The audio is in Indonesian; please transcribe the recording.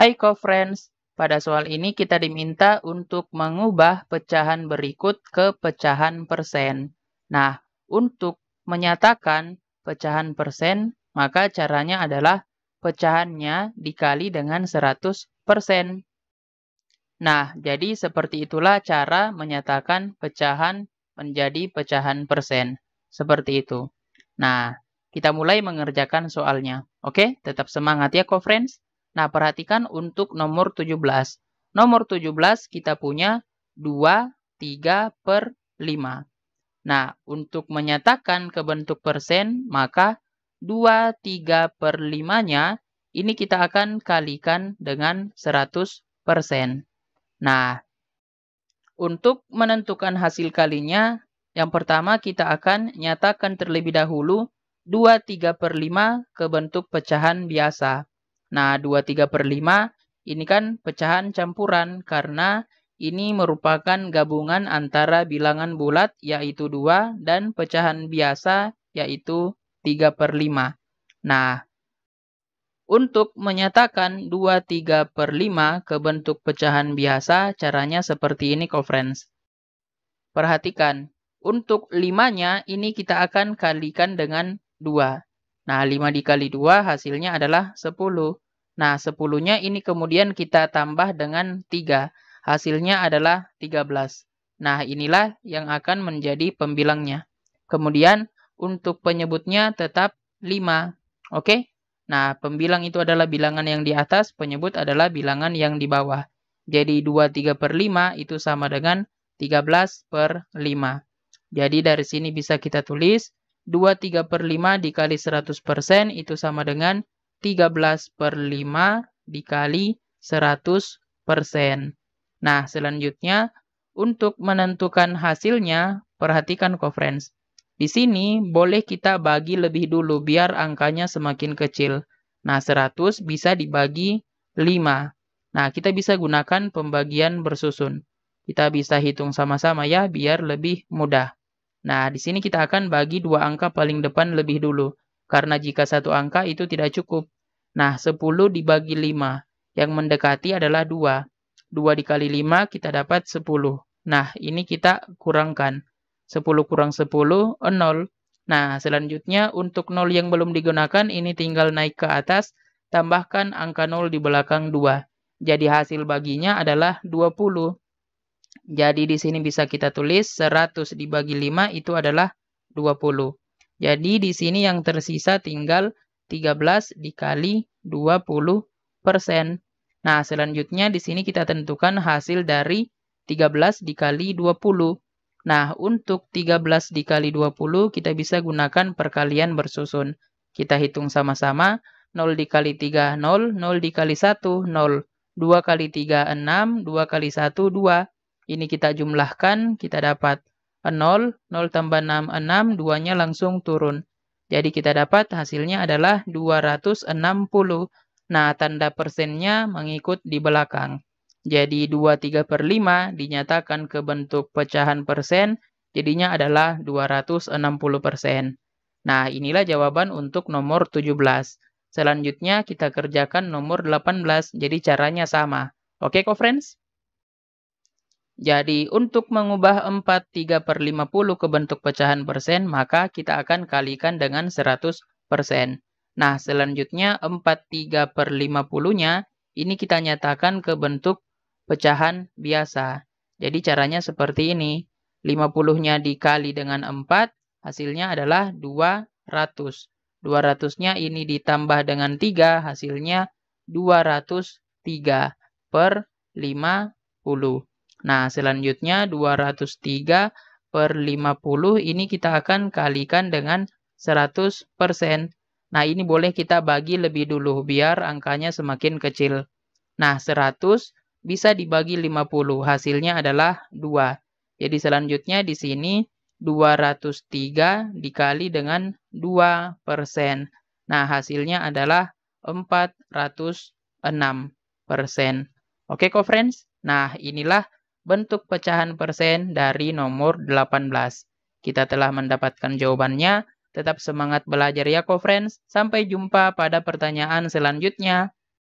Hai co-friends, pada soal ini kita diminta untuk mengubah pecahan berikut ke pecahan persen. Nah, untuk menyatakan pecahan persen, maka caranya adalah pecahannya dikali dengan 100%. Nah, jadi seperti itulah cara menyatakan pecahan menjadi pecahan persen. Seperti itu. Nah, kita mulai mengerjakan soalnya. Oke, tetap semangat ya, co-friends. Nah, perhatikan untuk nomor 17. Nomor 17 kita punya 2, 3 per 5. Nah, untuk menyatakan ke bentuk persen, maka 2, 3 per 5-nya ini kita akan kalikan dengan 100 persen. Nah, untuk menentukan hasil kalinya, yang pertama kita akan nyatakan terlebih dahulu 2, 3 per 5 ke bentuk pecahan biasa. Nah, 2 3 per 5 ini kan pecahan campuran karena ini merupakan gabungan antara bilangan bulat yaitu 2 dan pecahan biasa yaitu 3 per 5. Nah, untuk menyatakan 2 3 per 5 ke bentuk pecahan biasa, caranya seperti ini, co friends. Perhatikan, untuk 5-nya ini kita akan kalikan dengan 2. Nah, 5 dikali 2 hasilnya adalah 10. Nah, 10-nya ini kemudian kita tambah dengan 3. Hasilnya adalah 13. Nah, inilah yang akan menjadi pembilangnya. Kemudian, untuk penyebutnya tetap 5. Oke? Nah, pembilang itu adalah bilangan yang di atas, penyebut adalah bilangan yang di bawah. Jadi 2, 3 per 5 itu sama dengan 13 per 5. Jadi dari sini bisa kita tulis 2 3 per 5 dikali 100% itu sama dengan 13 per 5 dikali 100%. Nah, selanjutnya untuk menentukan hasilnya, perhatikan kofrens. Di sini boleh kita bagi lebih dulu biar angkanya semakin kecil. Nah, 100 bisa dibagi 5. Nah, kita bisa gunakan pembagian bersusun. Kita bisa hitung sama-sama ya biar lebih mudah. Nah, di sini kita akan bagi dua angka paling depan lebih dulu. Karena jika satu angka itu tidak cukup. Nah, 10 dibagi 5. Yang mendekati adalah 2. 2 dikali 5 kita dapat 10. Nah, ini kita kurangkan. 10 kurang 10, 0. Nah, selanjutnya untuk 0 yang belum digunakan, ini tinggal naik ke atas. Tambahkan angka 0 di belakang 2. Jadi hasil baginya adalah 20. Jadi di sini bisa kita tulis 100 dibagi 5 itu adalah 20. Jadi di sini yang tersisa tinggal 13 dikali 20 persen. Nah, selanjutnya di sini kita tentukan hasil dari 13 dikali 20. Nah, untuk 13 dikali 20 kita bisa gunakan perkalian bersusun. Kita hitung sama-sama. 0 dikali 3, 0. 0 dikali 1, 0. 2 kali 3, 6. 2 kali 1, 2. Ini kita jumlahkan, kita dapat 0, 0 tambah 6, 6, 2-nya langsung turun. Jadi kita dapat hasilnya adalah 260. Nah, tanda persennya mengikut di belakang. Jadi 23 per 5 dinyatakan ke bentuk pecahan persen, jadinya adalah 260 persen. Nah, inilah jawaban untuk nomor 17. Selanjutnya kita kerjakan nomor 18, jadi caranya sama. Oke, okay, co-friends? Jadi untuk mengubah 43 per 50 ke bentuk pecahan persen, maka kita akan kalikan dengan 100 persen. Nah, selanjutnya 43 per 50-nya ini kita nyatakan ke bentuk pecahan biasa. Jadi caranya seperti ini. 50-nya dikali dengan 4, hasilnya adalah 200. 200-nya ini ditambah dengan 3, hasilnya 203 per 50. Nah, selanjutnya 203 per 50 ini kita akan kalikan dengan 100%. Nah, ini boleh kita bagi lebih dulu biar angkanya semakin kecil. Nah, 100 bisa dibagi 50, hasilnya adalah 2. Jadi selanjutnya di sini 203 dikali dengan 2 Nah, hasilnya adalah 406 persen. Oke, co-friends? Nah, inilah bentuk pecahan persen dari nomor 18. Kita telah mendapatkan jawabannya. Tetap semangat belajar ya, co-friends. Sampai jumpa pada pertanyaan selanjutnya.